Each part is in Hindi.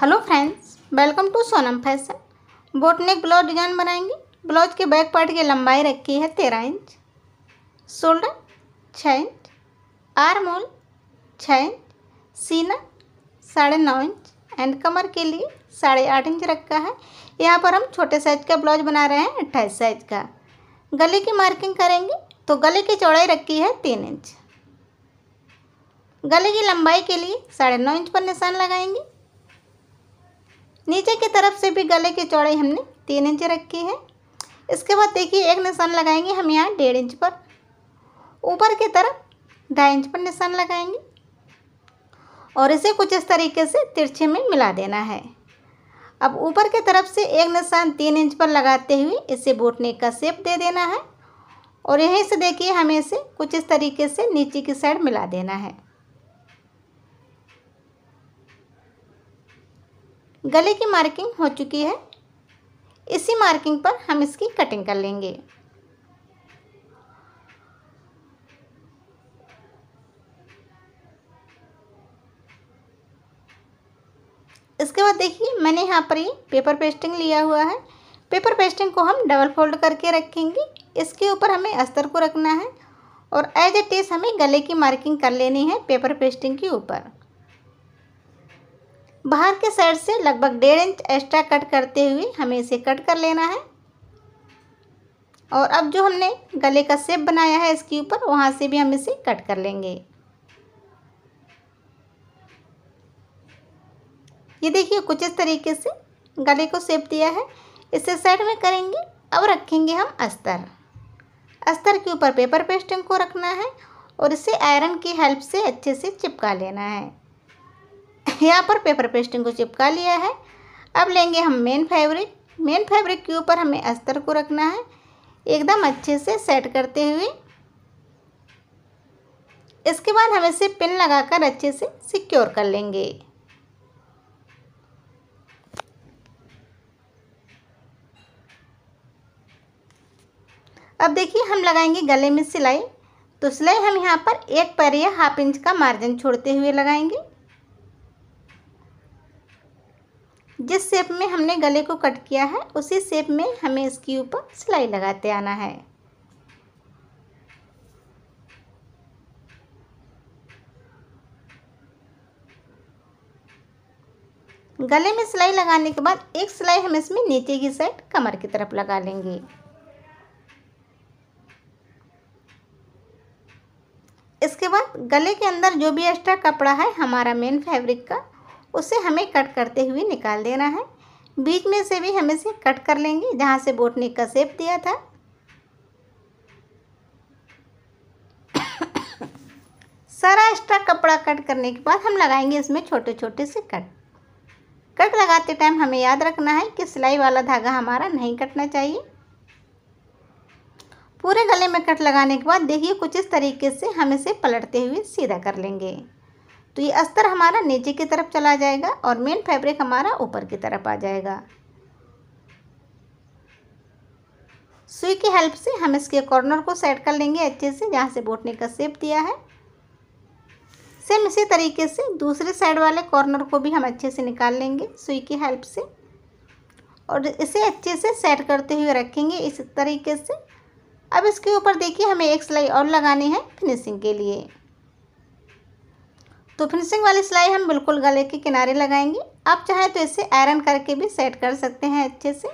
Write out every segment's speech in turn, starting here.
hello friends welcome to Sonam fashion boatneck blouse design बनाएंगे ब्लाउज के बैक पार्ट की लंबाई रखी है तेरह इंच शोल्डर छः इंच आर्म होल छः इंच सीना साढ़े नौ इंच एंड कमर के लिए साढ़े आठ इंच रखा है यहाँ पर हम छोटे साइज का ब्लाउज बना रहे हैं अट्ठाईस साइज का गले की मार्किंग करेंगे तो गले की चौड़ाई रखी है तीन इंच गले की लंबाई के लिए साढ़े नौ इंच पर निशान लगाएंगे नीचे की तरफ से भी गले की चौड़ाई हमने तीन इंच रखी है इसके बाद देखिए एक निशान लगाएंगे हम यहाँ डेढ़ इंच पर ऊपर की तरफ ढाई इंच पर निशान लगाएंगे और इसे कुछ इस तरीके से तिरछे में मिला देना है अब ऊपर की तरफ से एक निशान तीन इंच पर लगाते हुए इसे बोटने का सेप दे देना है और यहीं से देखिए हमें इसे कुछ इस तरीके से नीचे की साइड मिला देना है गले की मार्किंग हो चुकी है इसी मार्किंग पर हम इसकी कटिंग कर लेंगे इसके बाद देखिए मैंने यहाँ पर ये पेपर पेस्टिंग लिया हुआ है पेपर पेस्टिंग को हम डबल फोल्ड करके रखेंगे इसके ऊपर हमें अस्तर को रखना है और एज ए टेस हमें गले की मार्किंग कर लेनी है पेपर पेस्टिंग के ऊपर बाहर के साइड से लगभग डेढ़ इंच एक्स्ट्रा कट करते हुए हमें इसे कट कर लेना है और अब जो हमने गले का सेप बनाया है इसके ऊपर वहाँ से भी हम इसे कट कर लेंगे ये देखिए कुछ इस तरीके से गले को सेप दिया है इसे साइड में करेंगे अब रखेंगे हम अस्तर अस्तर के ऊपर पेपर पेस्टिंग को रखना है और इसे आयरन की हेल्प से अच्छे से चिपका लेना है यहाँ पर पेपर पेस्टिंग को चिपका लिया है अब लेंगे हम मेन फैब्रिक मेन फैब्रिक के ऊपर हमें अस्तर को रखना है एकदम अच्छे से सेट करते हुए इसके बाद हम इसे पिन लगाकर अच्छे से सिक्योर कर लेंगे अब देखिए हम लगाएंगे गले में सिलाई तो सिलाई हम यहाँ पर एक पैर या हाफ इंच का मार्जिन छोड़ते हुए लगाएंगे जिस शेप में हमने गले को कट किया है उसी शेप में हमें इसके ऊपर सिलाई लगाते आना है गले में सिलाई लगाने के बाद एक सिलाई हम इसमें नीचे की साइड कमर की तरफ लगा लेंगे इसके बाद गले के अंदर जो भी एक्स्ट्रा कपड़ा है हमारा मेन फैब्रिक का उसे हमें कट करते हुए निकाल देना है बीच में से भी हम इसे कट कर लेंगे जहाँ से बोटने का सेप दिया था सारा एक्स्ट्रा कपड़ा कट करने के बाद हम लगाएंगे इसमें छोटे छोटे से कट कट लगाते टाइम हमें याद रखना है कि सिलाई वाला धागा हमारा नहीं कटना चाहिए पूरे गले में कट लगाने के बाद देखिए कुछ इस तरीके से हम इसे पलटते हुए सीधा कर लेंगे तो ये अस्तर हमारा नीचे की तरफ चला जाएगा और मेन फैब्रिक हमारा ऊपर की तरफ आ जाएगा सुई की हेल्प से हम इसके कॉर्नर को सेट कर लेंगे अच्छे से जहाँ से बोटने का सेप दिया है सेम इसी तरीके से दूसरे साइड वाले कॉर्नर को भी हम अच्छे से निकाल लेंगे सुई की हेल्प से और इसे अच्छे से सेट करते हुए रखेंगे इस तरीके से अब इसके ऊपर देखिए हमें एक सिलाई और लगानी है फिनिशिंग के लिए तो फिनिशिंग वाली सिलाई हम बिल्कुल गले के किनारे लगाएंगे आप चाहें तो इसे आयरन करके भी सेट कर सकते हैं अच्छे से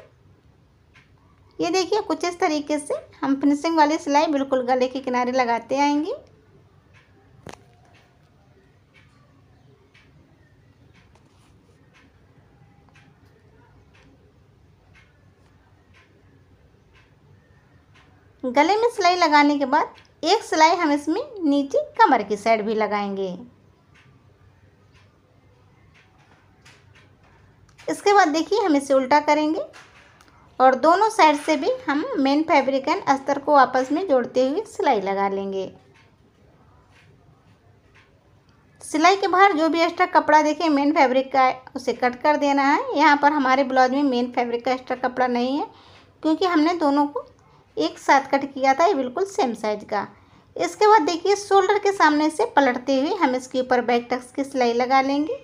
ये देखिए कुछ इस तरीके से हम फिनिशिंग वाली सिलाई बिल्कुल गले के किनारे लगाते आएंगे गले में सिलाई लगाने के बाद एक सिलाई हम इसमें नीचे कमर की साइड भी लगाएंगे इसके बाद देखिए हम इसे उल्टा करेंगे और दोनों साइड से भी हम मेन फैब्रिकन अस्तर को आपस में जोड़ते हुए सिलाई लगा लेंगे सिलाई के बाहर जो भी एक्स्ट्रा कपड़ा देखें मेन फैब्रिक का उसे कट कर देना है यहाँ पर हमारे ब्लाउज में मेन फैब्रिक का एक्स्ट्रा कपड़ा नहीं है क्योंकि हमने दोनों को एक साथ कट किया था ये बिल्कुल सेम साइज का इसके बाद देखिए शोल्डर के सामने से पलटते हुए हम इसके ऊपर बैक टक्स की सिलाई लगा लेंगे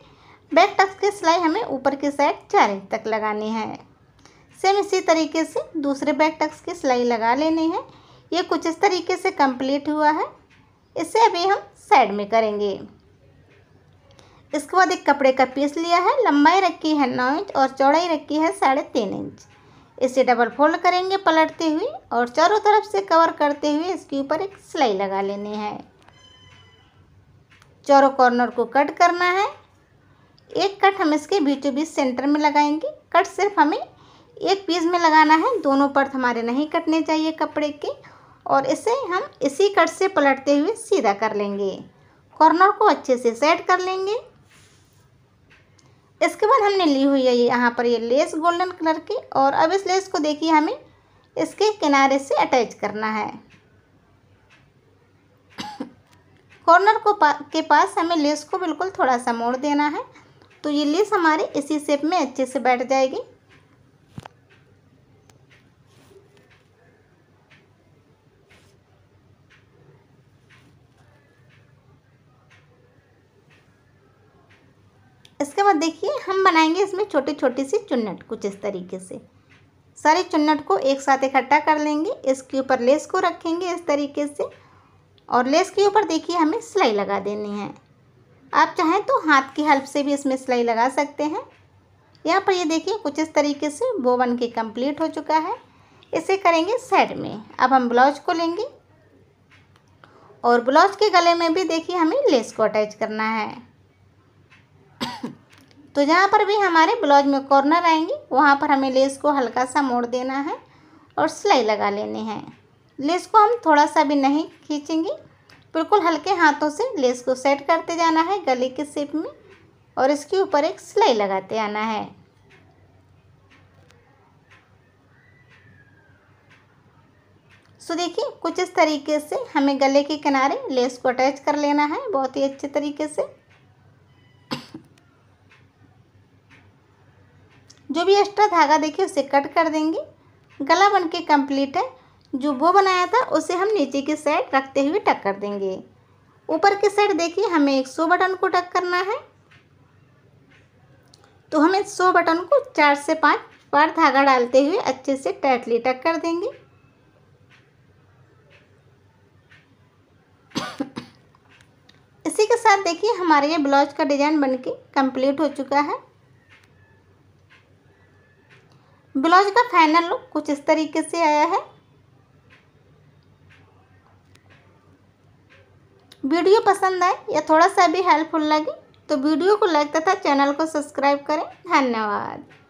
बैक टक्स की सिलाई हमें ऊपर की साइड चार इंच तक लगानी है सेम इसी तरीके से दूसरे बैक टक्स की सिलाई लगा लेनी है ये कुछ इस तरीके से कंप्लीट हुआ है इसे अभी हम साइड में करेंगे इसके बाद एक कपड़े का पीस लिया है लंबाई रखी है नौ इंच और चौड़ाई रखी है साढ़े तीन इंच इसे डबल फोल्ड करेंगे पलटते हुए और चारों तरफ से कवर करते हुए इसके ऊपर एक सिलाई लगा लेनी है चारों कॉर्नर को कट करना है एक कट हम इसके बीचों बीच सेंटर में लगाएंगे कट सिर्फ हमें एक पीस में लगाना है दोनों पर्थ हमारे नहीं कटने चाहिए कपड़े के और इसे हम इसी कट से पलटते हुए सीधा कर लेंगे कॉर्नर को अच्छे से सेट कर लेंगे इसके बाद हमने ली हुई है ये यहाँ पर ये लेस गोल्डन कलर की और अब इस लेस को देखिए हमें इसके किनारे से अटैच करना है कॉर्नर को पा, के पास हमें लेस को बिल्कुल थोड़ा सा मोड़ देना है तो ये लेस हमारे इसी शेप में अच्छे से बैठ जाएगी इसके बाद देखिए हम बनाएंगे इसमें छोटी छोटी सी चुन्नट कुछ इस तरीके से सारे चुन्नट को एक साथ इकट्ठा कर लेंगे इसके ऊपर लेस को रखेंगे इस तरीके से और लेस के ऊपर देखिए हमें सिलाई लगा देनी है आप चाहें तो हाथ की हेल्प से भी इसमें सिलाई लगा सकते हैं यहाँ पर ये देखिए कुछ इस तरीके से वो बन के कम्प्लीट हो चुका है इसे करेंगे साइड में अब हम ब्लाउज को लेंगे और ब्लाउज के गले में भी देखिए हमें लेस को अटैच करना है तो जहाँ पर भी हमारे ब्लाउज में कॉर्नर आएंगे वहाँ पर हमें लेस को हल्का सा मोड़ देना है और सिलाई लगा लेनी है लेस को हम थोड़ा सा भी नहीं खींचेंगे बिल्कुल हल्के हाथों से लेस को सेट करते जाना है गले के सेप में और इसके ऊपर एक सिलाई लगाते आना है सो so, देखिए कुछ इस तरीके से हमें गले के किनारे लेस को अटैच कर लेना है बहुत ही अच्छे तरीके से जो भी एक्स्ट्रा धागा देखिए उसे कट कर देंगे गला बन के कम्प्लीट है जो वो बनाया था उसे हम नीचे की साइड रखते हुए टक कर देंगे ऊपर की साइड देखिए हमें एक सौ बटन को टक करना है तो हम इस सौ बटन को चार से पाँच बार धागा डालते हुए अच्छे से टाइटली टक कर देंगे इसी के साथ देखिए हमारे ये ब्लाउज का डिज़ाइन बनके कंप्लीट हो चुका है ब्लाउज का फाइनल लुक कुछ इस तरीके से आया है वीडियो पसंद आए या थोड़ा सा भी हेल्पफुल लगे तो वीडियो को लाइक तथा चैनल को सब्सक्राइब करें धन्यवाद